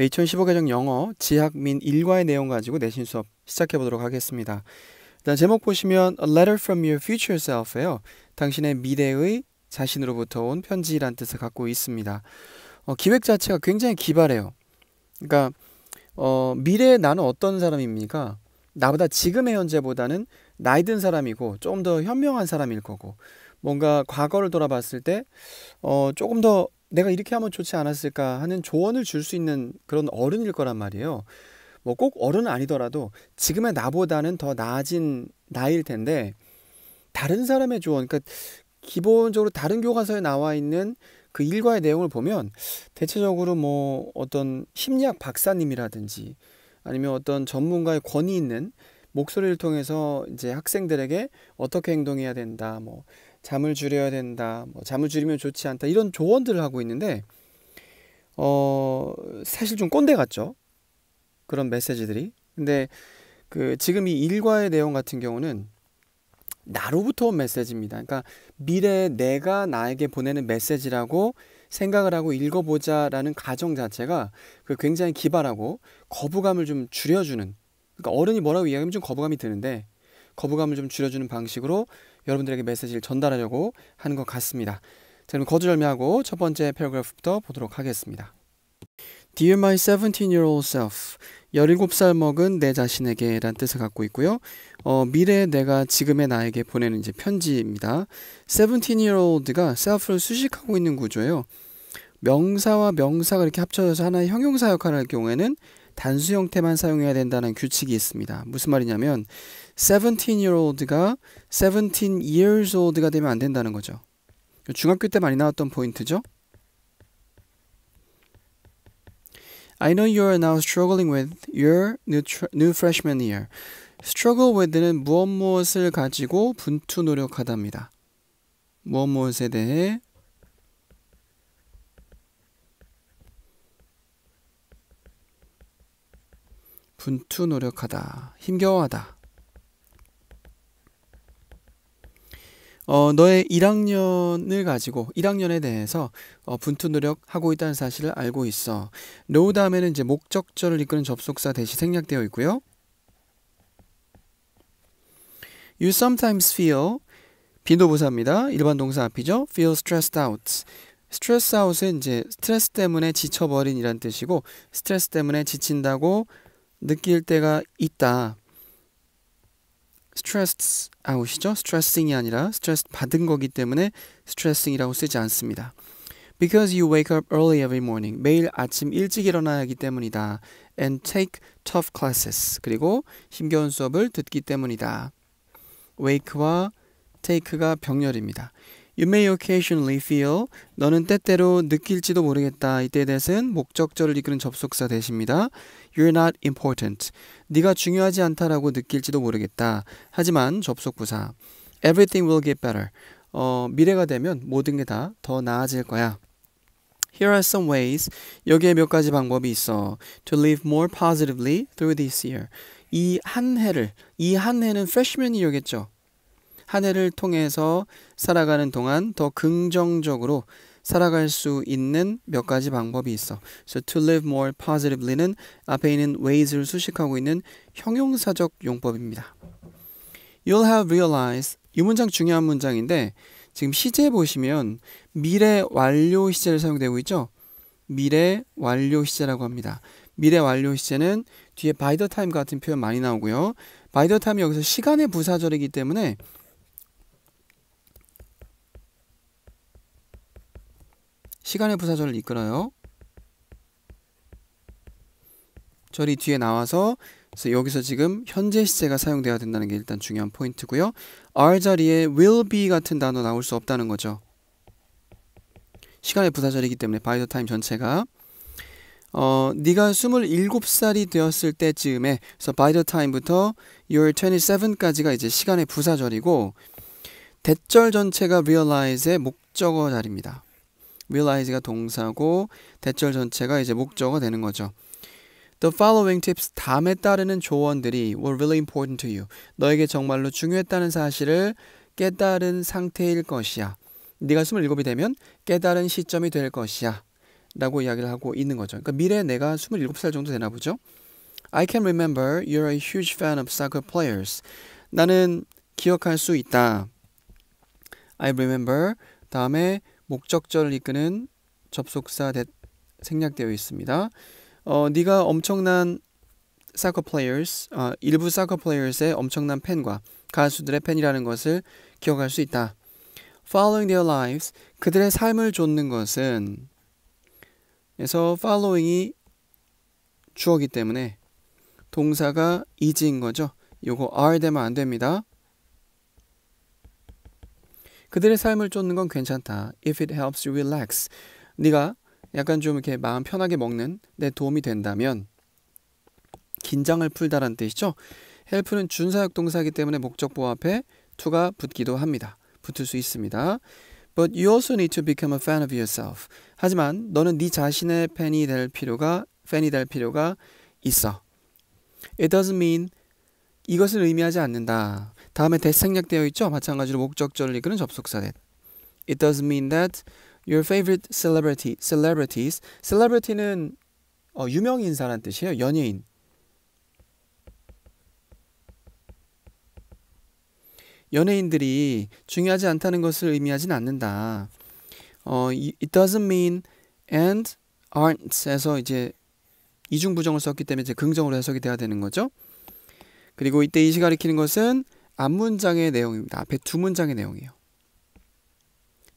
네, 2015 개정 영어 지학민 1과의 내용 가지고 내신 수업 시작해 보도록 하겠습니다. 일단 제목 보시면 A Letter from Your Future Self예요. 당신의 미래의 자신으로부터 온 편지란 뜻을 갖고 있습니다. 어, 기획 자체가 굉장히 기발해요. 그러니까 어, 미래에 나는 어떤 사람입니까? 나보다 지금의 현재보다는 나이 든 사람이고 좀더 현명한 사람일 거고 뭔가 과거를 돌아봤을 때 어, 조금 더 내가 이렇게 하면 좋지 않았을까 하는 조언을 줄 수 있는 그런 어른일 거란 말이에요. 뭐 꼭 어른은 아니더라도 지금의 나보다는 더 나아진 나일 텐데 다른 사람의 조언, 그러니까 기본적으로 다른 교과서에 나와 있는 그 일과의 내용을 보면 대체적으로 뭐 어떤 심리학 박사님이라든지 아니면 어떤 전문가의 권위 있는 목소리를 통해서 이제 학생들에게 어떻게 행동해야 된다, 뭐 잠을 줄여야 된다. 뭐 잠을 줄이면 좋지 않다. 이런 조언들을 하고 있는데 어 사실 좀 꼰대 같죠. 그런 메시지들이. 근데 그 지금 이 일과의 내용 같은 경우는 나로부터 온 메시지입니다. 그러니까 미래에 내가 나에게 보내는 메시지라고 생각을 하고 읽어보자라는 가정 자체가 그 굉장히 기발하고 거부감을 좀 줄여주는 그러니까 어른이 뭐라고 이야기하면 좀 거부감이 드는데 거부감을 좀 줄여주는 방식으로 여러분들에게 메시지를 전달하려고 하는 것 같습니다. 자, 그럼 거절미하고첫 번째 패러그래프부터 보도록 하겠습니다. Dear my 17-year-old self, 17살 먹은 내 자신에게 란 뜻을 갖고 있고요. 어, 미래의 내가 지금의 나에게 보내는 이제 편지입니다. 17-year-old가 self를 수식하고 있는 구조예요. 명사와 명사가 이렇게 합쳐져서 하나의 형용사 역할을 할 경우에는 단수 형태만 사용해야 된다는 규칙이 있습니다. 무슨 말이냐면 17-year-old가 17 years old가 되면 안 된다는 거죠. 중학교 때 많이 나왔던 포인트죠. I know you are now struggling with your new, new freshman year. struggle with는 무엇 무엇을 가지고 분투 노력하답니다. 무엇 무엇에 대해 분투 노력하다. 힘겨워하다. 어, 너의 1학년을 가지고 1학년에 대해서 어, 분투 노력하고 있다는 사실을 알고 있어. 로우 다음에는 이제 목적절을 이끄는 접속사 대시 생략되어 있고요. You sometimes feel 빈도부사입니다. 일반 동사 앞이죠. Feel stressed out. 스트레스 아웃은 이제 스트레스 때문에 지쳐버린이란 뜻이고 스트레스 때문에 지친다고 느낄 때가 있다. 스트레스 아웃이죠. 스트레싱이 아니라 스트레스 받은 거기 때문에 스트레싱이라고 쓰지 않습니다. Because you wake up early every morning. 매일 아침 일찍 일어나야 하기 때문이다. And take tough classes. 그리고 힘겨운 수업을 듣기 때문이다. wake와 take가 병렬입니다. You may occasionally feel 너는 때때로 느낄지도 모르겠다. 이때에 대해서 목적절을 이끄는 접속사 대시입니다. You're not important. 네가 중요하지 않다라고 느낄지도 모르겠다. 하지만 접속부사 Everything will get better. 어, 미래가 되면 모든 게 다 더 나아질 거야. Here are some ways. 여기에 몇 가지 방법이 있어. To live more positively through this year. 이 한 해를 이 한 해는 f r e s h m a n 이여겠죠 한 해를 통해서 살아가는 동안 더 긍정적으로 살아갈 수 있는 몇 가지 방법이 있어. So to live more positively는 앞에 있는 ways를 수식하고 있는 형용사적 용법입니다. You'll have realized 이 문장 중요한 문장인데 지금 시제 보시면 미래 완료 시제를 사용되고 있죠. 미래 완료 시제라고 합니다. 미래 완료 시제는 뒤에 by the time 같은 표현 많이 나오고요. by the t i m e 여기서 시간의 부사절이기 때문에 시간의 부사절을 이끌어요. 절이 뒤에 나와서 그래서 여기서 지금 현재 시제가 사용되어야 된다는 게 일단 중요한 포인트고요. r 자리에 will be 같은 단어 나올 수 없다는 거죠. 시간의 부사절이기 때문에 by the time 전체가 어, 네가 27살이 되었을 때쯤에 그래서 by the time부터 your 27까지가 이제 시간의 부사절이고 대절 전체가 realize의 목적어 자리입니다. realize가 동사고 대절 전체가 이제 목적어 되는 거죠. The following tips 다음에 따르는 조언들이 were really important to you. 너에게 정말로 중요했다는 사실을 깨달은 상태일 것이야. 네가 27이 되면 깨달은 시점이 될 것이야. 라고 이야기를 하고 있는 거죠. 그러니까 미래에 내가 27살 정도 되나 보죠. I can remember you're a huge fan of soccer players. 나는 기억할 수 있다. I remember 다음에 목적절을 이끄는 접속사 대, 생략되어 있습니다. 어, 네가 엄청난 사커 플레이어스, 어, 일부 사커 플레이어스의 엄청난 팬과 가수들의 팬이라는 것을 기억할 수 있다. Following their lives, 그들의 삶을 좇는 것은 그래서 following이 주어기 때문에 동사가 이지인 거죠. 요거 are 되면 안 됩니다. 그들의 삶을 쫓는 건 괜찮다. If it helps you relax. 네가 약간 좀 이렇게 마음 편하게 먹는 데 도움이 된다면 긴장을 풀다란 뜻이죠. help는 준사역 동사이기 때문에 목적보 앞에 to가 붙기도 합니다. 붙을 수 있습니다. But you also need to become a fan of yourself. 하지만 너는 네 자신의 팬이 될 필요가 팬이 될 필요가 있어. It doesn't mean 이것을 의미하지 않는다. 다음에 대 h a 생략되어 있죠. 마찬가지로 목적절을 이끄는 접속사 대. It does mean that your favorite celebrity, celebrities, celebrity는 어, 유명 인사란 뜻이에요. 연예인. 연예인들이 중요하지 않다는 것을 의미하진 않는다. 어, it doesn't mean and aren't에서 이제 이중 부정을 썼기 때문에 이제 긍정으로 해석이 돼야 되는 거죠. 그리고 이때 이시 가리키는 것은 앞문장의 내용입니다. 앞에 두 문장의 내용이에요.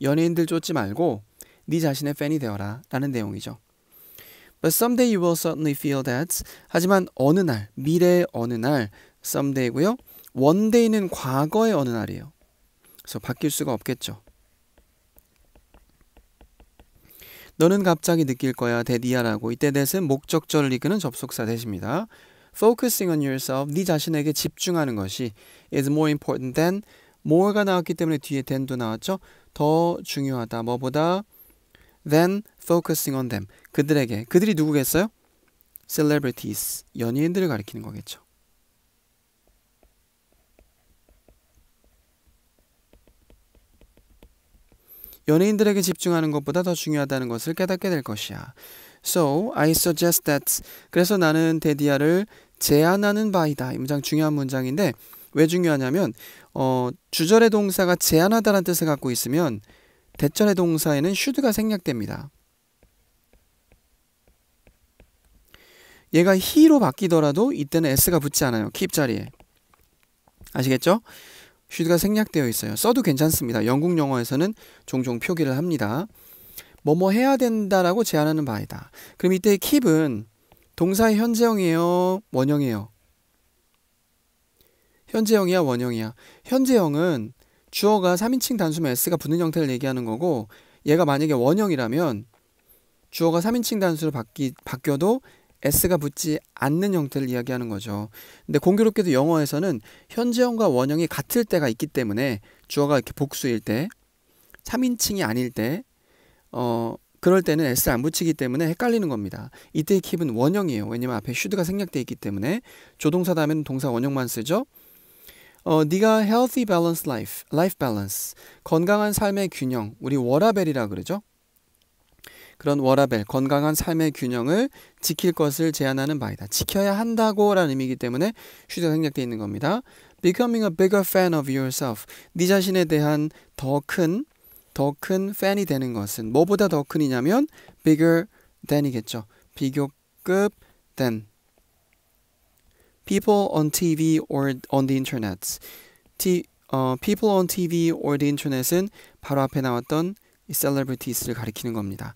연예인들 쫓지 말고 네 자신의 팬이 되어라 라는 내용이죠. But someday you will certainly feel that. 하지만 어느 날, 미래의 어느 날, someday고요. one day는 과거의 어느 날이에요. 그래서 바뀔 수가 없겠죠. 너는 갑자기 느낄 거야 대디야라고 이때 대신 목적절을 이끄는 접속사 대십니다. focusing on yourself, 네 자신에게 집중하는 것이 is more important than more가 나왔기 때문에 뒤에 than도 나왔죠. 더 중요하다. 뭐보다 than focusing on them. 그들에게. 그들이 누구겠어요? celebrities. 연예인들을 가리키는 거겠죠. 연예인들에게 집중하는 것보다 더 중요하다는 것을 깨닫게 될 것이야. So I suggest that. 그래서 나는 데디아를 제안하는 바이다. 이 문장 중요한 문장인데 왜 중요하냐면 어, 주절의 동사가 제안하다라는 뜻을 갖고 있으면 대절의 동사에는 should가 생략됩니다. 얘가 he로 바뀌더라도 이때는 s가 붙지 않아요. keep 자리에. 아시겠죠? should가 생략되어 있어요. 써도 괜찮습니다. 영국 영어에서는 종종 표기를 합니다. 뭐뭐 뭐 해야 된다라고 제안하는 바이다. 그럼 이때 keep은 동사의 현재형이에요, 원형이에요. 현재형이야, 원형이야. 현재형은 주어가 3인칭 단수면 s가 붙는 형태를 얘기하는 거고 얘가 만약에 원형이라면 주어가 3인칭 단수로 바뀌, 바뀌어도 s가 붙지 않는 형태를 이야기하는 거죠. 근데 공교롭게도 영어에서는 현재형과 원형이 같을 때가 있기 때문에 주어가 이렇게 복수일 때, 3인칭이 아닐 때, 어, 그럴 때는 s를 안 붙이기 때문에 헷갈리는 겁니다. 이때의 킵은 원형이에요. 왜냐면 앞에 should가 생략돼 있기 때문에 조동사 다음에 동사 원형만 쓰죠. 어, 네가 healthy balanced life, life balance, 건강한 삶의 균형, 우리 워라벨이라 그러죠. 그런 워라벨, 건강한 삶의 균형을 지킬 것을 제안하는 바이다. 지켜야 한다고라는 의미이기 때문에 should가 생략돼 있는 겁니다. Becoming a bigger fan of yourself, 네 자신에 대한 더큰 더큰 팬이 되는 것은 뭐보다 더 큰이냐면 bigger than이겠죠. 비교급 than. People on TV or on the internet. T, 어, people on TV or the internet은 바로 앞에 나왔던 이 celebrities를 가리키는 겁니다.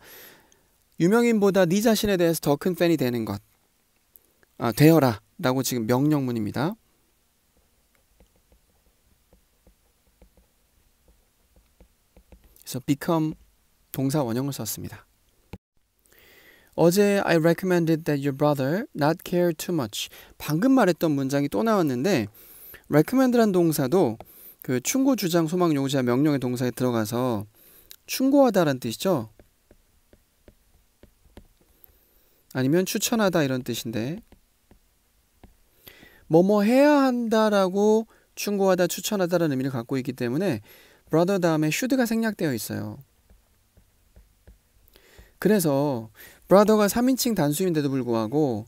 유명인보다 네 자신에 대해서 더 큰 팬이 되는 것. 아, 되어라 라고 지금 명령문입니다. 그래서 become 동사 원형을 썼습니다. 어제 I recommended that your brother not care too much. 방금 말했던 문장이 또 나왔는데 recommend란 동사도 그 충고 주장 소망 요구자 명령의 동사에 들어가서 충고하다라는 뜻이죠. 아니면 추천하다 이런 뜻인데 뭐뭐 해야 한다라고 충고하다 추천하다라는 의미를 갖고 있기 때문에 brother 다음에 should가 생략되어 있어요. 그래서 brother가 3인칭 단수인데도 불구하고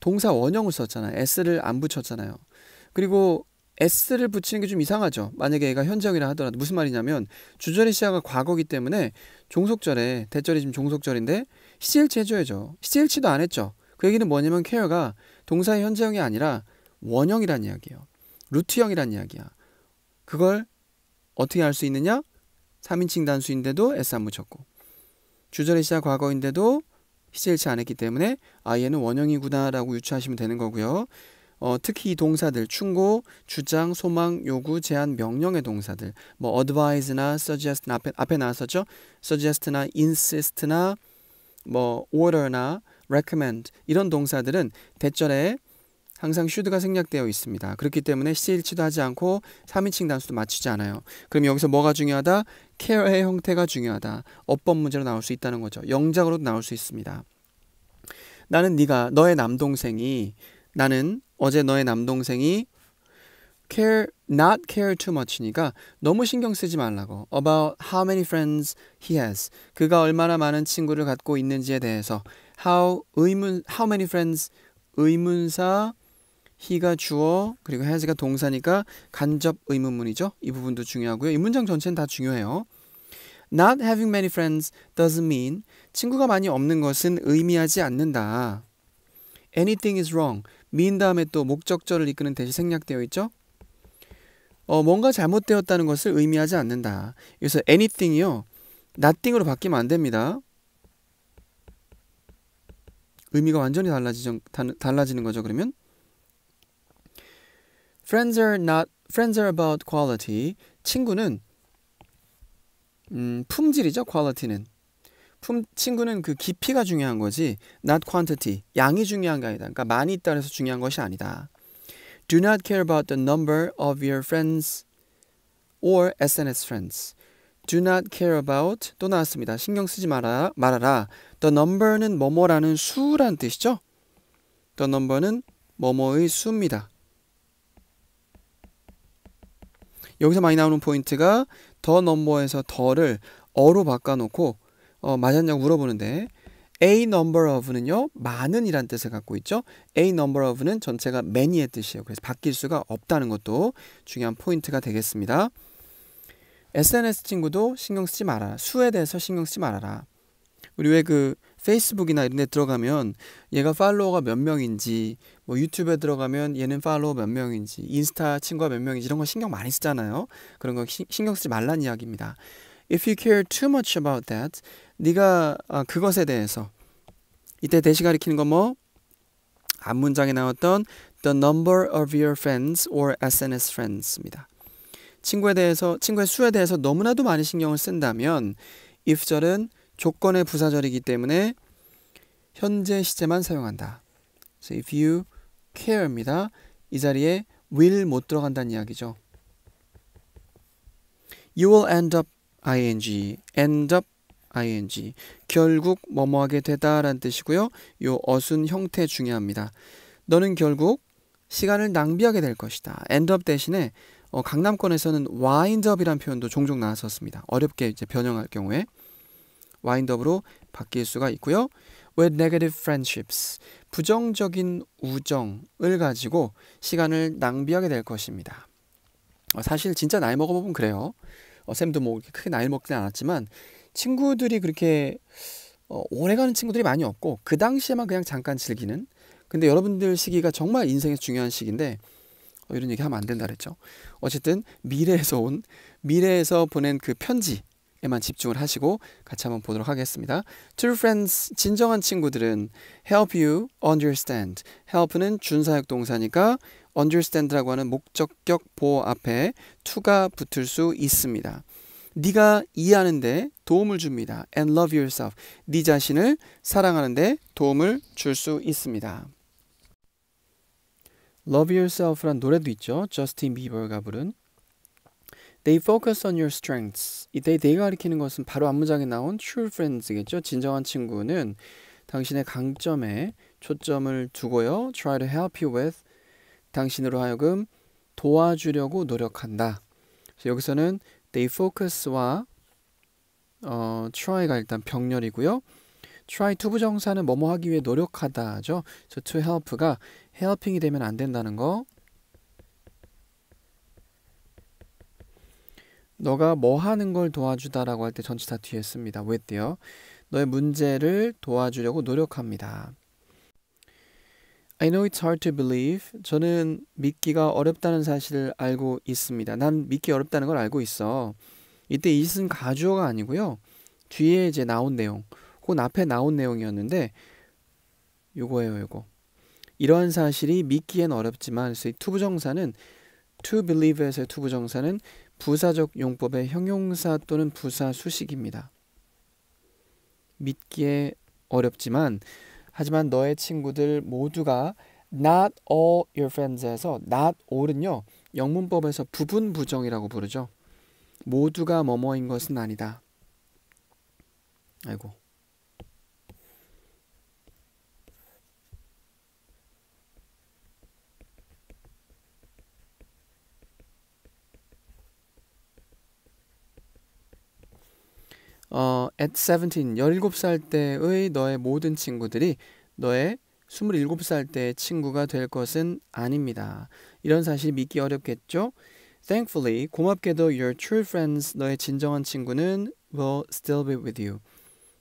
동사 원형을 썼잖아요. s를 안 붙였잖아요. 그리고 s를 붙이는 게 좀 이상하죠. 만약에 얘가 현재형이라 하더라도 무슨 말이냐면 주절의 시작은 과거기 때문에 종속절에 대절이 지금 종속절인데 CL치 해줘야죠. CL치도 안 했죠. 그 얘기는 뭐냐면 케어가 동사의 현재형이 아니라 원형이란 이야기예요. 루트형이란 이야기야. 그걸 어떻게 알 수 있느냐? 3인칭 단수인데도 S 안 붙였고 주절의 시작 과거인데도 시제일치 안 했기 때문에 아 얘는 원형이구나 라고 유추하시면 되는 거고요. 어, 특히 이 동사들 충고, 주장, 소망, 요구, 제안, 명령의 동사들 뭐 advise나 s u g g e s t 앞에, 앞에 나왔었죠. suggest나 insist나 뭐 order나 recommend 이런 동사들은 대절에 항상 슈드가 생략되어 있습니다. 그렇기 때문에 시일치도 하지 않고 3인칭 단수도 맞추지 않아요. 그럼 여기서 뭐가 중요하다? 케어의 형태가 중요하다. 어법 문제로 나올 수 있다는 거죠. 영작으로도 나올 수 있습니다. 나는 네가 너의 남동생이 나는 어제 너의 남동생이 care not care too much니까 너무 신경 쓰지 말라고 about how many friends he has 그가 얼마나 많은 친구를 갖고 있는지에 대해서 how 의문 how many friends 의문사 he가 주어 그리고 has가 동사니까 간접 의문문이죠. 이 부분도 중요하고요. 이 문장 전체는 다 중요해요. Not having many friends doesn't mean 친구가 많이 없는 것은 의미하지 않는다. Anything is wrong. mean 다음에 또 목적절을 이끄는 대신 생략되어 있죠. 어, 뭔가 잘못되었다는 것을 의미하지 않는다. 여기서 anything이요. nothing으로 바뀌면 안 됩니다. 의미가 완전히 달라지는 거죠, 그러면. friends are not friends are about quality. 친구는 음, 품질이죠. quality는. 품, 친구는 그 깊이가 중요한 거지 not quantity 양이 중요한 게 아니다. 그러니까 많이 있다 해서 중요한 것이 아니다. Do not care about the number of your friends or SNS friends. Do not care about 또 나왔습니다. 신경 쓰지 마라 말아라. The number는 뭐뭐라는 수란 뜻이죠. The number는 뭐뭐의 수입니다. 여기서 많이 나오는 포인트가 더 넘버에서 더를 어로 바꿔놓고 어, 맞았냐고 물어보는데 a number of는요 많은 이란 뜻을 갖고 있죠 a number of는 전체가 many의 뜻이에요 그래서 바뀔 수가 없다는 것도 중요한 포인트가 되겠습니다 SNS 친구도 신경 쓰지 말아라 수에 대해서 신경 쓰지 말아라 우리 왜 그 페이스북이나 이런 데 들어가면 얘가 팔로워가 몇 명인지 뭐 유튜브에 들어가면 얘는 팔로우 몇 명인지 인스타 친구가 몇 명인지 이런 거 신경 많이 쓰잖아요. 그런 거 시, 신경 쓰지 말란 이야기입니다. If you care too much about that, 네가 아, 그것에 대해서 이때 대시 가리키는 거뭐앞 문장에 나왔던 the number of your friends or SNS friends입니다. 친구에 대해서 친구의 수에 대해서 너무나도 많이 신경을 쓴다면 if절은 조건의 부사절이기 때문에 현재 시제만 사용한다. So if you care입니다. 이 자리에 will 못 들어간다는 이야기죠. You will end up ing, end up ing. 결국 뭐뭐하게 되다라는 뜻이고요. 요 어순 형태 중요합니다. 너는 결국 시간을 낭비하게 될 것이다. end up 대신에 어, 강남권에서는 wind up이란 표현도 종종 나왔었습니다. 어렵게 이제 변형할 경우에 wind up으로 바뀔 수가 있고요. with negative friendships, 부정적인 우정을 가지고 시간을 낭비하게 될 것입니다. 어, 사실 진짜 나이 먹어보면 그래요. 어, 쌤도 뭐 크게 나이 먹진 않았지만 친구들이 그렇게 어, 오래가는 친구들이 많이 없고 그 당시에만 그냥 잠깐 즐기는. 근데 여러분들 시기가 정말 인생에 중요한 시기인데 어, 이런 얘기 하면 안 된다 그랬죠. 어쨌든 미래에서 온 미래에서 보낸 그 편지 에만 집중을 하시고 같이 한번 보도록 하겠습니다. True friends, 진정한 친구들은 help you understand. help는 준사역 동사니까 understand라고 하는 목적격 보호 앞에 to가 붙을 수 있습니다. 네가 이해하는데 도움을 줍니다. and love yourself. 네 자신을 사랑하는데 도움을 줄 수 있습니다. Love Yourself란 노래도 있죠. 저스틴 비버가 부른 They focus on your strengths. 이때 they가 가리키는 것은 바로 앞문장에 나온 true friends겠죠. 진정한 친구는 당신의 강점에 초점을 두고요. Try to help you with 당신으로 하여금 도와주려고 노력한다. 그래서 여기서는 they focus와 어, try가 일단 병렬이고요. try 투 o 부정사는 뭐뭐 하기 위해 노력하다죠. 그래서 to help가 helping이 되면 안 된다는 거. 너가 뭐 하는 걸 도와주다라고 할 때 전치 다 뒤에 씁니다. 왜요? 너의 문제를 도와주려고 노력합니다. I know it's hard to believe. 저는 믿기가 어렵다는 사실을 알고 있습니다. 난 믿기 어렵다는 걸 알고 있어. 이때 i 이은 가주어가 아니고요. 뒤에 이제 나온 내용, 혹은 앞에 나온 내용이었는데 요거예요, 요거. 이러한 사실이 믿기엔 어렵지만 이 투부정사는 to believe에서의 투부정사는 부사적 용법의 형용사 또는 부사 수식입니다. 믿기에 어렵지만 하지만 너의 친구들 모두가 not all your friends에서 not all은요 영문법에서 부분 부정이라고 부르죠. 모두가 뭐뭐인 것은 아니다. 아이고. 어, at 17, 17살 때의 너의 모든 친구들이 너의 27살 때의 친구가 될 것은 아닙니다. 이런 사실 믿기 어렵겠죠? Thankfully, 고맙게도 your true friends, 너의 진정한 친구는 will still be with you.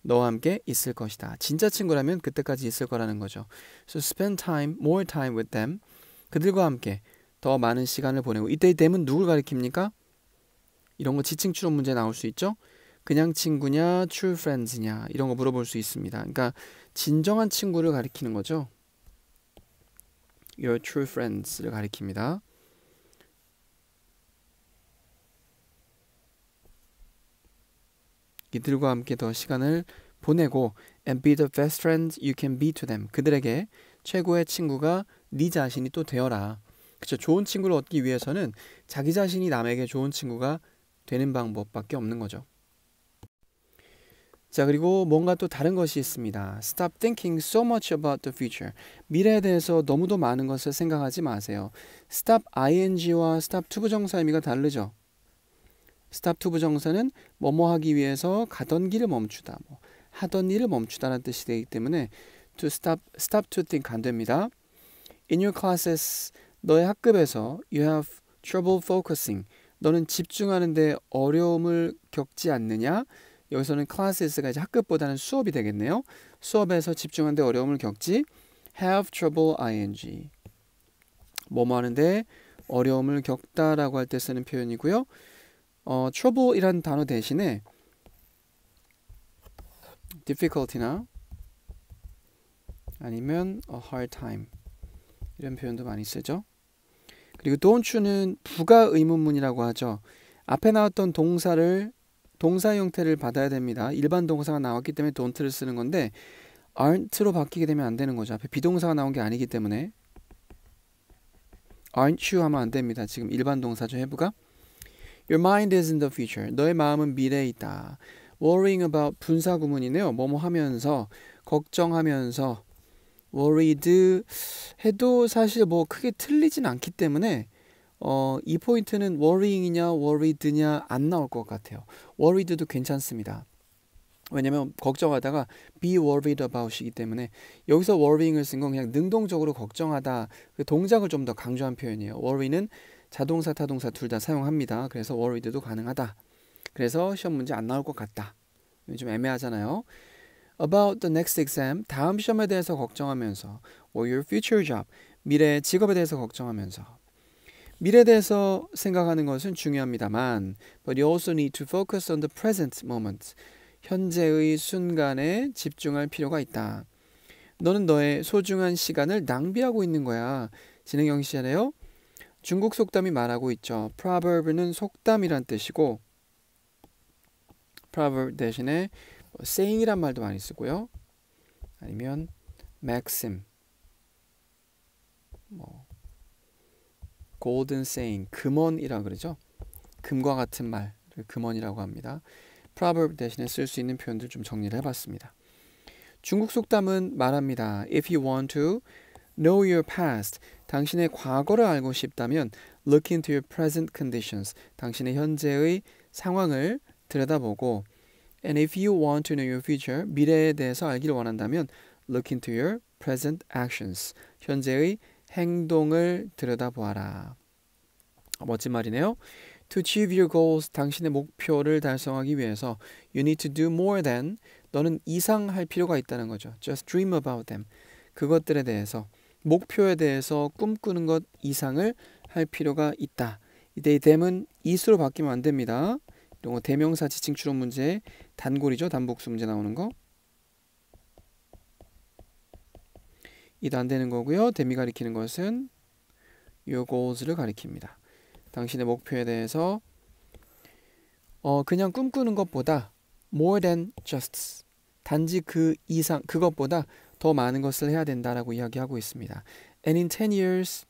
너와 함께 있을 것이다. 진짜 친구라면 그때까지 있을 거라는 거죠. So spend time, more time with them. 그들과 함께 더 많은 시간을 보내고 이때 되면 누굴 가리킵니까? 이런 거 지칭 추론 문제 나올 수 있죠? 그냥 친구냐, true friends냐 이런 거 물어볼 수 있습니다. 그러니까 진정한 친구를 가리키는 거죠. Your true friends를 가리킵니다. 이들과 함께 더 시간을 보내고 and be the best friend you can be to them. 그들에게 최고의 친구가 네 자신이 또 되어라. 그렇죠. 좋은 친구를 얻기 위해서는 자기 자신이 남에게 좋은 친구가 되는 방법밖에 없는 거죠. 자, 그리고 뭔가 또 다른 것이 있습니다. Stop thinking so much about the future. 미래에 대해서 너무도 많은 것을 생각하지 마세요. stop ing와 stop to 부정사 의미가 다르죠. stop to 부정사는 뭐뭐 하기 위해서 가던 길을 멈추다. 뭐 하던 일을 멈추다라는 뜻이 되기 때문에 to stop stop to think 안 됩니다. In your classes 너의 학급에서 you have trouble focusing. 너는 집중하는데 어려움을 겪지 않느냐? 여기서는 classes가 이제 학급보다는 수업이 되겠네요. 수업에서 집중하는데 어려움을 겪지 have trouble ing 뭐뭐 하는데 어려움을 겪다라고 할 때 쓰는 표현이고요. 어, trouble이란 단어 대신에 difficulty나 아니면 a hard time 이런 표현도 많이 쓰죠. 그리고 don't you는 부가 의문문이라고 하죠. 앞에 나왔던 동사를 동사 형태를 받아야 됩니다. 일반 동사가 나왔기 때문에 don't를 쓰는 건데 aren't로 바뀌게 되면 안 되는 거죠. 앞에 비동사가 나온 게 아니기 때문에 aren't you 하면 안 됩니다. 지금 일반 동사죠. 해부가 Your mind is in the future. 너의 마음은 미래에 있다. worrying about 분사 구문이네요. 뭐뭐 하면서 걱정하면서 worried 해도 사실 뭐 크게 틀리진 않기 때문에 어, 이 포인트는 worrying이냐 worried냐 안 나올 것 같아요. worried도 괜찮습니다. 왜냐면 걱정하다가 be worried about이기 때문에 여기서 worrying을 쓴 건 그냥 능동적으로 걱정하다 그 동작을 좀 더 강조한 표현이에요. worry는 자동사 타동사 둘 다 사용합니다. 그래서 worried도 가능하다. 그래서 시험 문제 안 나올 것 같다. 좀 애매하잖아요. About the next exam, 다음 시험에 대해서 걱정하면서 or your future job, 미래 직업에 대해서 걱정하면서 미래에 대해서 생각하는 것은 중요합니다만 but you also need to focus on the present moment. 현재의 순간에 집중할 필요가 있다. 너는 너의 소중한 시간을 낭비하고 있는 거야. 진행형 시잖아요. 중국 속담이 말하고 있죠. proverb는 속담이란 뜻이고 proverb 대신에 뭐 saying이란 말도 많이 쓰고요. 아니면 maxim 뭐 golden saying, 금언이라고 그러죠. 금과 같은 말을 금언이라고 합니다. proverb 대신에 쓸 수 있는 표현들 좀 정리를 해봤습니다. 중국 속담은 말합니다. If you want to know your past, 당신의 과거를 알고 싶다면 look into your present conditions, 당신의 현재의 상황을 들여다보고 and if you want to know your future, 미래에 대해서 알기를 원한다면 look into your present actions, 현재의 행동을 들여다보아라. 멋진 말이네요. To achieve your goals, 당신의 목표를 달성하기 위해서 you need to do more than 너는 이상할 필요가 있다는 거죠. Just dream about them. 그것들에 대해서 목표에 대해서 꿈꾸는 것 이상을 할 필요가 있다. 이때 them은 is로 바뀌면 안 됩니다. 이런 거 대명사 지칭 추론 문제 단골이죠. 단복수 문제 나오는 거. 이도 안 되는 거고요. 데미 가리키는 것은 your goals를 가리킵니다. 당신의 목표에 대해서 어, 그냥 꿈꾸는 것보다 more than just 단지 그 이상 그것보다 더 많은 것을 해야 된다라고 이야기하고 있습니다. And in 10 years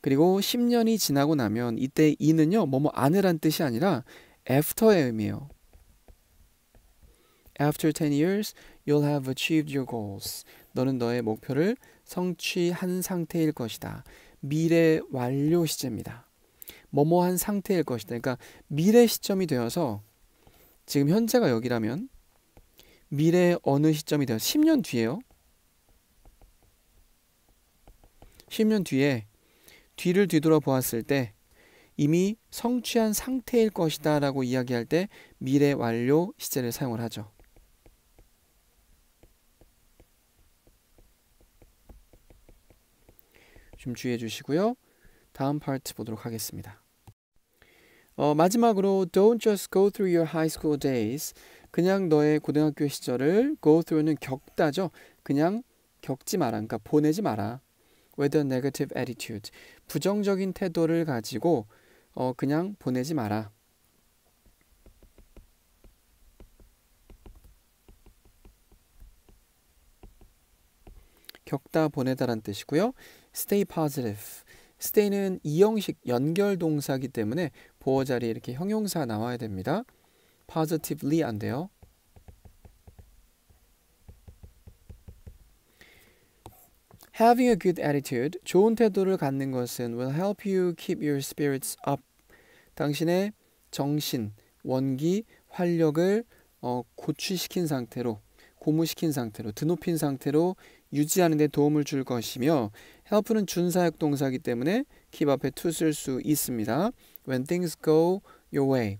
그리고 10년이 지나고 나면 이때 이는요 뭐뭐 안으란 뜻이 아니라 after의 의미예요. After 10 years, you'll have achieved your goals. 너는 너의 목표를 성취한 상태일 것이다. 미래 완료 시제입니다. 뭐뭐한 상태일 것이다. 그러니까 미래 시점이 되어서 지금 현재가 여기라면 미래 어느 시점이 되어 10년 뒤에요. 10년 뒤에 뒤를 뒤돌아보았을 때 이미 성취한 상태일 것이다 라고 이야기할 때 미래 완료 시제를 사용을 하죠. 좀 주의해 주시고요. 다음 파트 보도록 하겠습니다. 어, 마지막으로 Don't just go through your high school days. 그냥 너의 고등학교 시절을 go through는 겪다죠. 그냥 겪지 마라. 그러니까 보내지 마라. With a negative attitude. 부정적인 태도를 가지고 어, 그냥 보내지 마라. 겪다 보내다란 뜻이고요. stay positive. stay는 이형식 연결 동사기 때문에 보어 자리에 이렇게 형용사 나와야 됩니다. positively 안 돼요. Having a good attitude, 좋은 태도를 갖는 것은 will help you keep your spirits up. 당신의 정신, 원기, 활력을 어, 고취시킨 상태로, 고무시킨 상태로, 드높인 상태로 유지하는 데 도움을 줄 것이며 help는 준사역 동사이기 때문에 keep 앞에 투 o 쓸 수 있습니다. When things go your way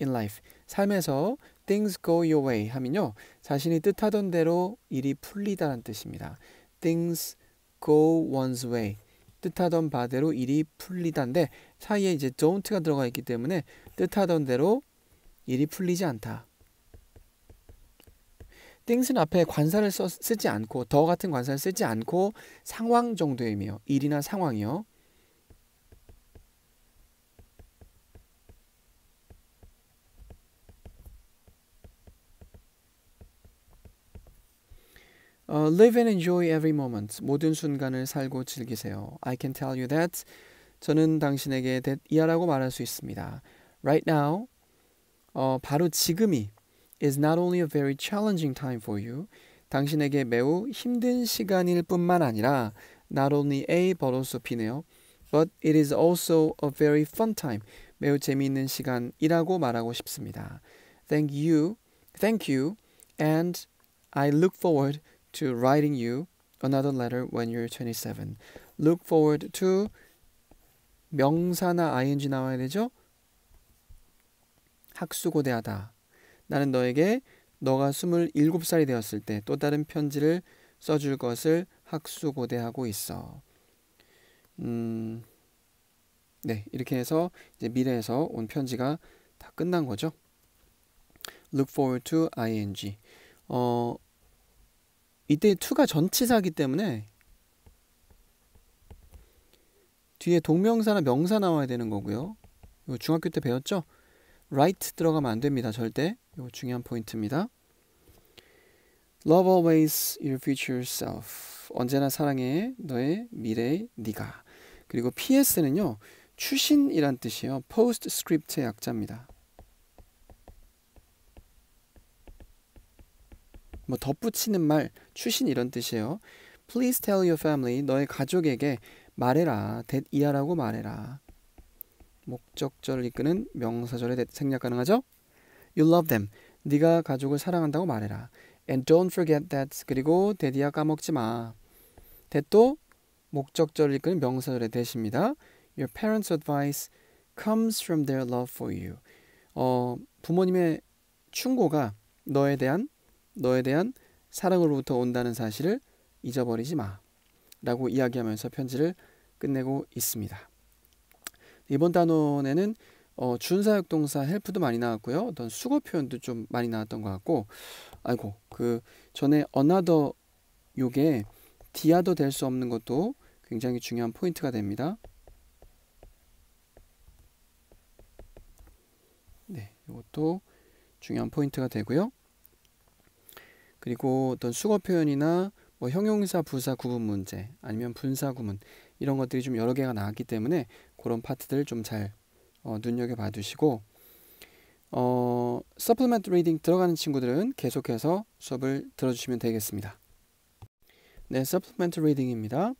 in life. 삶에서 things go your way 하면요. 자신이 뜻하던 대로 일이 풀리다란 뜻입니다. things go one's way. 뜻하던 바대로 일이 풀리다인데 사이에 이제 don't가 들어가 있기 때문에 뜻하던 대로 일이 풀리지 않다. 띵스는 앞에 관사를 써, 쓰지 않고 더 같은 관사를 쓰지 않고 상황 정도이며 일이나 상황이요. u 어, live and enjoy every moment. 모든 순간을 살고 즐기세요. I can tell you that. 저는 당신에게 that 이하라고 말할 수 있습니다. Right now. 어, 바로 지금이 is not only a very challenging time for you. 당신에게 매우 힘든 시간일 뿐만 아니라 not only A but also B네요. But it is also a very fun time. 매우 재미있는 시간이라고 말하고 싶습니다. Thank you. Thank you. And I look forward to writing you another letter when you're 27. Look forward to 명사나 ing 나와야 되죠? 학수고대하다. 나는 너에게 너가 27살이 되었을 때 또 다른 편지를 써줄 것을 학수고대하고 있어. 음, 네, 이렇게 해서 이제 미래에서 온 편지가 다 끝난 거죠. Look forward to ing. 어, 이때 to가 전치사기 때문에 뒤에 동명사나 명사 나와야 되는 거고요. 중학교 때 배웠죠? write 들어가면 안 됩니다. 절대. 이거 중요한 포인트입니다. Love always your future self. 언제나 사랑해 너의 미래의 네가. 그리고 PS는요. 추신이란 뜻이에요. postscript의 약자입니다. 뭐 덧붙이는 말, 추신 이런 뜻이에요. Please tell your family, 너의 가족에게 말해라, 이하라고 말해라. 목적절을 이끄는 명사절의 생략 가능하죠? You love them. 네가 가족을 사랑한다고 말해라. And don't forget that. 그리고 대디야 까먹지 마. 대또 목적절을 이끄는 명사절의 대시입니다. Your parents' advice comes from their love for you. 어, 부모님의 충고가 너에 대한 너에 대한 사랑으로부터 온다는 사실을 잊어버리지 마. 라고 이야기하면서 편지를 끝내고 있습니다. 이번 단원에는 어, 준사역 동사 헬프도 많이 나왔고요. 어떤 수거 표현도 좀 많이 나왔던 것 같고, 아이고 그 전에 another 요게 디아도 될 수 없는 것도 굉장히 중요한 포인트가 됩니다. 네, 이것도 중요한 포인트가 되고요. 그리고 어떤 수거 표현이나 뭐 형용사 부사 구분 문제 아니면 분사 구문 이런 것들이 좀 여러 개가 나왔기 때문에 그런 파트들 좀잘 어, 눈여겨봐 주시고 어, 서플리먼트 리딩 들어가는 친구들은 계속해서 수업을 들어주시면 되겠습니다. 네, 서플리먼트 리딩입니다.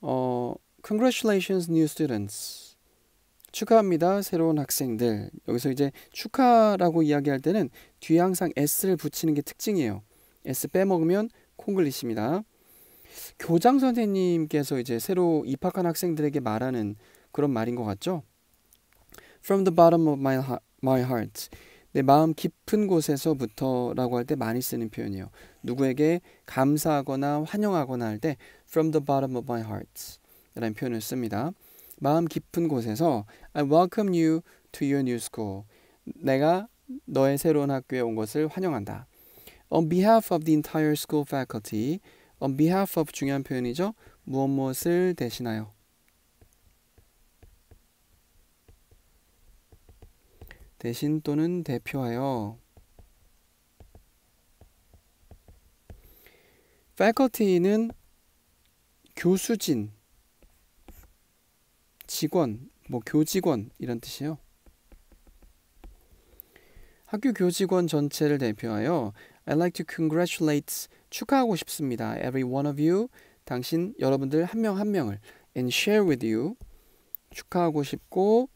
어, Congratulations new students. 축하합니다. 새로운 학생들. 여기서 이제 축하라고 이야기할 때는 뒤에 항상 s를 붙이는 게 특징이에요. s 빼먹으면 콩글리시입니다. 교장 선생님께서 이제 새로 입학한 학생들에게 말하는 그런 말인 것 같죠? From the bottom of my, my heart. 내 마음 깊은 곳에서부터라고 할 때 많이 쓰는 표현이에요. 누구에게 감사하거나 환영하거나 할 때 from the bottom of my heart 라는 표현을 씁니다. 마음 깊은 곳에서 I welcome you to your new school. 내가 너의 새로운 학교에 온 것을 환영한다. On behalf of the entire school faculty, on behalf of 중요한 표현이죠. 무엇 무엇을 대신하여 대신 또는 대표하여 faculty는 교수진, 직원, 뭐 교직원 이런 뜻이에요. 학교 교직원 전체를 대표하여 I'd like to congratulate 축하하고 싶습니다. Every one of you 당신 여러분들 한 명한 한 명을 and share with you 축하하고 싶고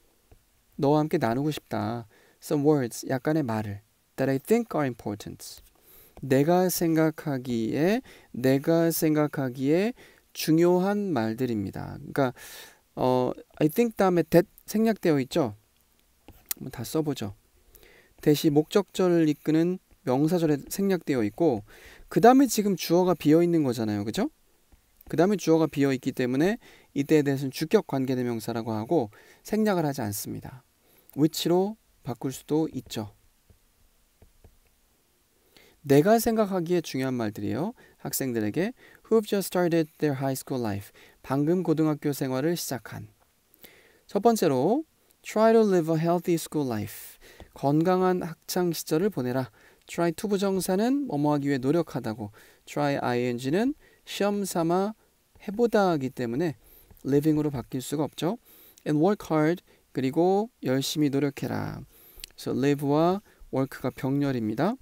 너와 함께 나누고 싶다. some words, 약간의 말을 that I think are important. 내가 생각하기에 내가 생각하기에 중요한 말들입니다. 그러니까 어, I think 다음에 that 생략되어 있죠. 한번 다 써보죠. 대시 목적절을 이끄는 명사절에 생략되어 있고 그 다음에 지금 주어가 비어 있는 거잖아요, 그죠? 그 다음에 주어가 비어 있기 때문에 이때에 대해서는 주격 관계대명사라고 하고 생략을 하지 않습니다. w h 로 바꿀 수도 있죠. 내가 생각하기에 중요한 말들이요 학생들에게 who've just started their high school life. 방금 고등학교 생활을 시작한. 첫 번째로 try to live a healthy school life. 건강한 학창 시절을 보내라. try to 부정사는 뭐뭐 하기 위해 노력하다고. try ing는 시험 삼아 해보다기 때문에 living으로 바뀔 수가 없죠. and work hard 그리고 열심히 노력해라. So live와 work가 병렬입니다.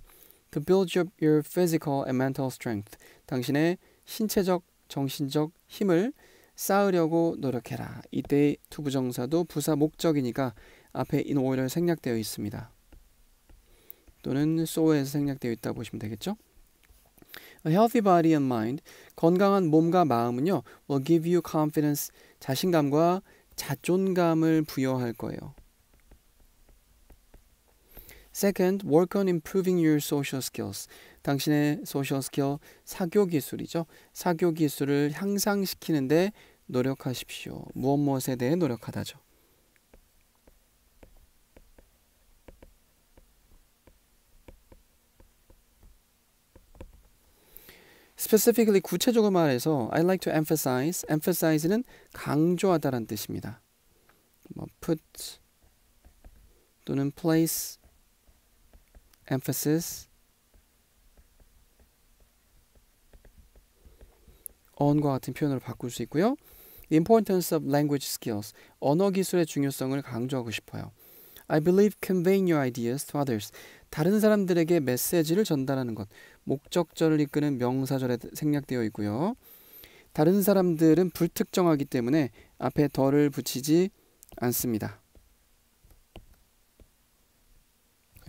To build up your physical and mental strength. 당신의 신체적, 정신적 힘을 쌓으려고 노력해라. 이때 투부정사도 부사 목적이니까 앞에 in o r d e r 생략되어 있습니다. 또는 so에서 생략되어 있다 보시면 되겠죠. A healthy body and mind, 건강한 몸과 마음은요, will give you confidence, 자신감과 자존감을 부여할 거예요. Second, work on improving your social skills. 당신의 social skill, 사교 기술이죠. 사교 기술을 향상시키는데 노력하십시오. 무엇 무엇에 대해 노력하다죠. specifically 구체적으로 말해서 I like to emphasize, emphasize는 강조하다라는 뜻입니다. 뭐 put 또는 place emphasis on과 같은 표현으로 바꿀 수 있고요. The importance of language skills, 언어 기술의 중요성을 강조하고 싶어요. I believe conveying your ideas to others, 다른 사람들에게 메시지를 전달하는 것, 목적절을 이끄는 명사절에 생략되어 있고요. 다른 사람들은 불특정하기 때문에 앞에 덜을 붙이지 않습니다.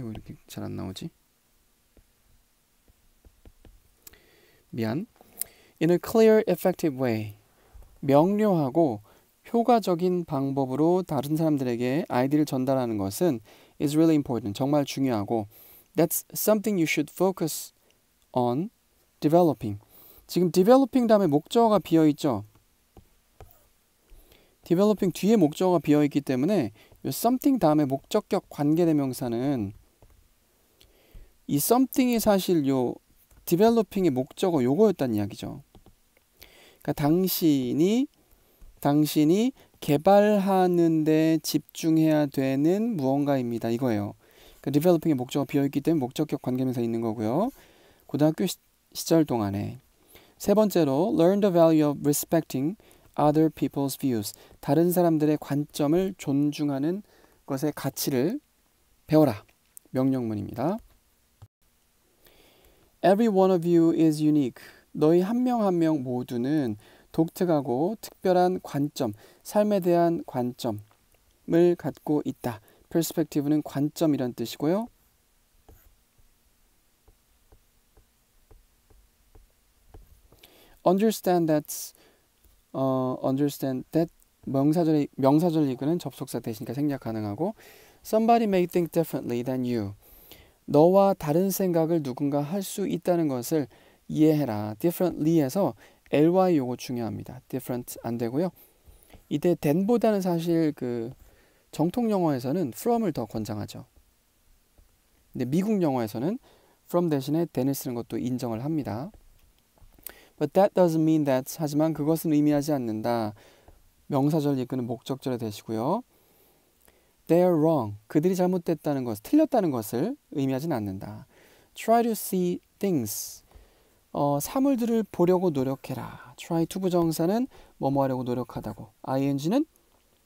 왜 이렇게 잘 안 나오지? 미안. In a clear, effective way. 명료하고 효과적인 방법으로 다른 사람들에게 아이디를 전달하는 것은 is really important. 정말 중요하고 that's something you should focus on developing. 지금 developing 다음에 목적어가 비어 있죠. developing 뒤에 목적어가 비어 있기 때문에 요 something 다음에 목적격 관계대명사는 이 something이 사실 요 developing의 목적어 요거였단 이야기죠. 그러니까 당신이 당신이 개발하는데 집중해야 되는 무언가입니다. 이거예요. 그러니까 developing의 목적어 비어있기 때문에 목적격 관계명서 있는 거고요. 고등학교 시, 시절 동안에 세 번째로 learn the value of respecting other people's views. 다른 사람들의 관점을 존중하는 것의 가치를 배워라. 명령문입니다. Every one of you is unique. 너희 한 명 한 명 모두는 독특하고 특별한 관점, 삶에 대한 관점을 갖고 있다. perspective는 관점이란 뜻이고요. understand that 어, understand that 명사절 명사절 이그는 접속사 대시니까 생략 가능하고 somebody may think differently than you. 너와 다른 생각을 누군가 할 수 있다는 것을 이해해라. differently에서 ly 요거 중요합니다. different 안 되고요. 이때 than보다는 사실 그 정통 영어에서는 from을 더 권장하죠. 근데 미국 영어에서는 from 대신에 than을 쓰는 것도 인정을 합니다. But that doesn't mean that 하지만 그것은 의미하지 않는다. 명사절 이끄는 목적절에 되시고요. they're wrong. 그들이 잘못됐다는 것, 틀렸다는 것을 의미하진 않는다. try to see things. 어, 사물들을 보려고 노력해라. try to 부정사는 뭐뭐 하려고 노력하다고. ing는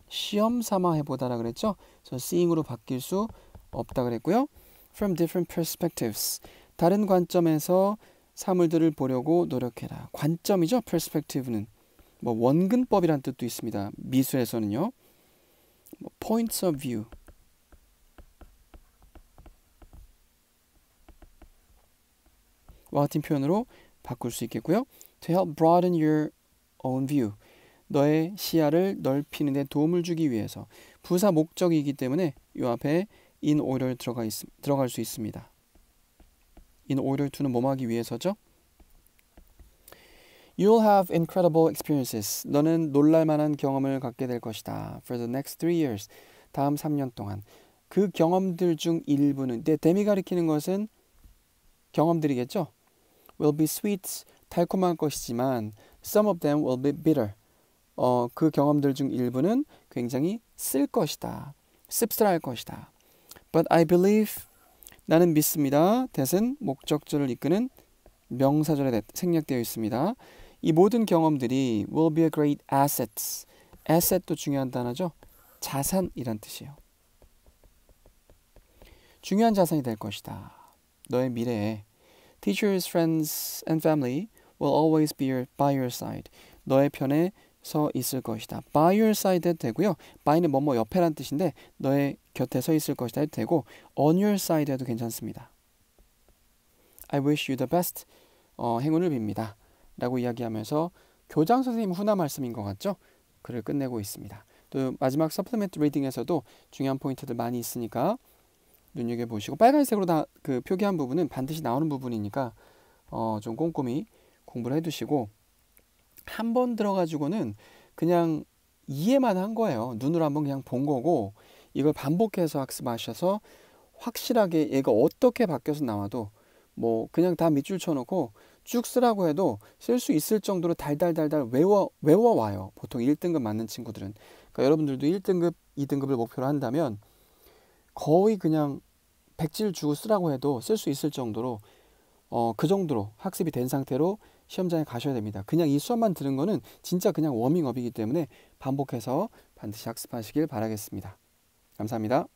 시험 삼아 해보다라 그랬죠. 그래서 seeing으로 바뀔 수 없다 그랬고요. from different perspectives. 다른 관점에서 사물들을 보려고 노력해라. 관점이죠. perspective는 뭐 원근법이란 뜻도 있습니다. 미술에서는요. 뭐, points of view 와 같은 표현으로 바꿀 수 있겠고요. To help broaden your own view 너의 시야를 넓히는 데 도움을 주기 위해서 부사 목적이기 때문에 이 앞에 in order 들어가 있, 들어갈 수 있습니다. in order to는 뭐하기 위해서죠? You'll have incredible experiences. 너는 놀랄만한 경험을 갖게 될 것이다. For the next three years. 다음 3년 동안. 그 경험들 중 일부는 데 데미 가리키는 것은 경험들이겠죠. Will be sweet, 달콤한 것이지만 some of them will be bitter. 어, 그 경험들 중 일부는 굉장히 쓸 것이다. 씁쓸할 것이다. But I believe 나는 믿습니다. 대신 목적절을 이끄는 명사절에 생략되어 있습니다. 이 모든 경험들이 will be a great assets. asset도 중요한 단어죠. 자산이란 뜻이에요. 중요한 자산이 될 것이다. 너의 미래에 teachers, friends and family will always be by your side. 너의 편에 서 있을 것이다. by your side 해도 되고요. by는 뭐 뭐 옆에란 뜻인데 너의 곁에 서 있을 것이다 해도 되고 on your side 해도 괜찮습니다. I wish you the best. 어, 행운을 빕니다. 라고 이야기하면서 교장 선생님 훈화 말씀인 것 같죠? 글을 끝내고 있습니다. 또 마지막 서플리멘트 리딩에서도 중요한 포인트들 많이 있으니까 눈여겨보시고 빨간색으로 다 그 표기한 부분은 반드시 나오는 부분이니까 어, 좀 꼼꼼히 공부를 해두시고 한 번 들어가지고는 그냥 이해만 한 거예요. 눈으로 한번 그냥 본 거고 이걸 반복해서 학습하셔서 확실하게 얘가 어떻게 바뀌어서 나와도 뭐 그냥 다 밑줄 쳐놓고 쭉 쓰라고 해도 쓸 수 있을 정도로 달달달달 외워, 외워와요. 보통 1등급 맞는 친구들은. 그러니까 여러분들도 1등급, 2등급을 목표로 한다면 거의 그냥 백지를 주고 쓰라고 해도 쓸 수 있을 정도로 어, 그 정도로 학습이 된 상태로 시험장에 가셔야 됩니다. 그냥 이 수업만 들은 거는 진짜 그냥 워밍업이기 때문에 반복해서 반드시 학습하시길 바라겠습니다. 감사합니다.